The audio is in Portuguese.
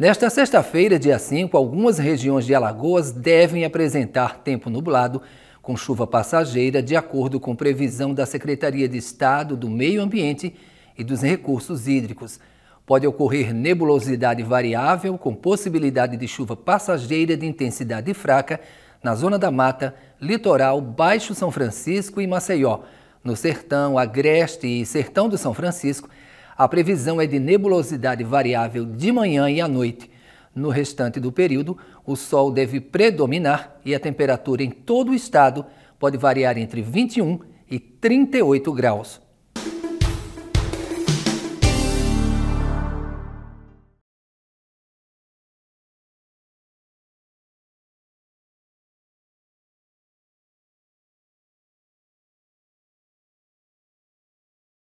Nesta sexta-feira, dia 5, algumas regiões de Alagoas devem apresentar tempo nublado, com chuva passageira, de acordo com previsão da Secretaria de Estado do Meio Ambiente e dos Recursos Hídricos. Pode ocorrer nebulosidade variável, com possibilidade de chuva passageira de intensidade fraca na Zona da Mata, Litoral, Baixo São Francisco e Maceió. No Sertão, Agreste e Sertão do São Francisco, a previsão é de nebulosidade variável de manhã e à noite. No restante do período, o sol deve predominar e a temperatura em todo o estado pode variar entre 21 e 38 graus.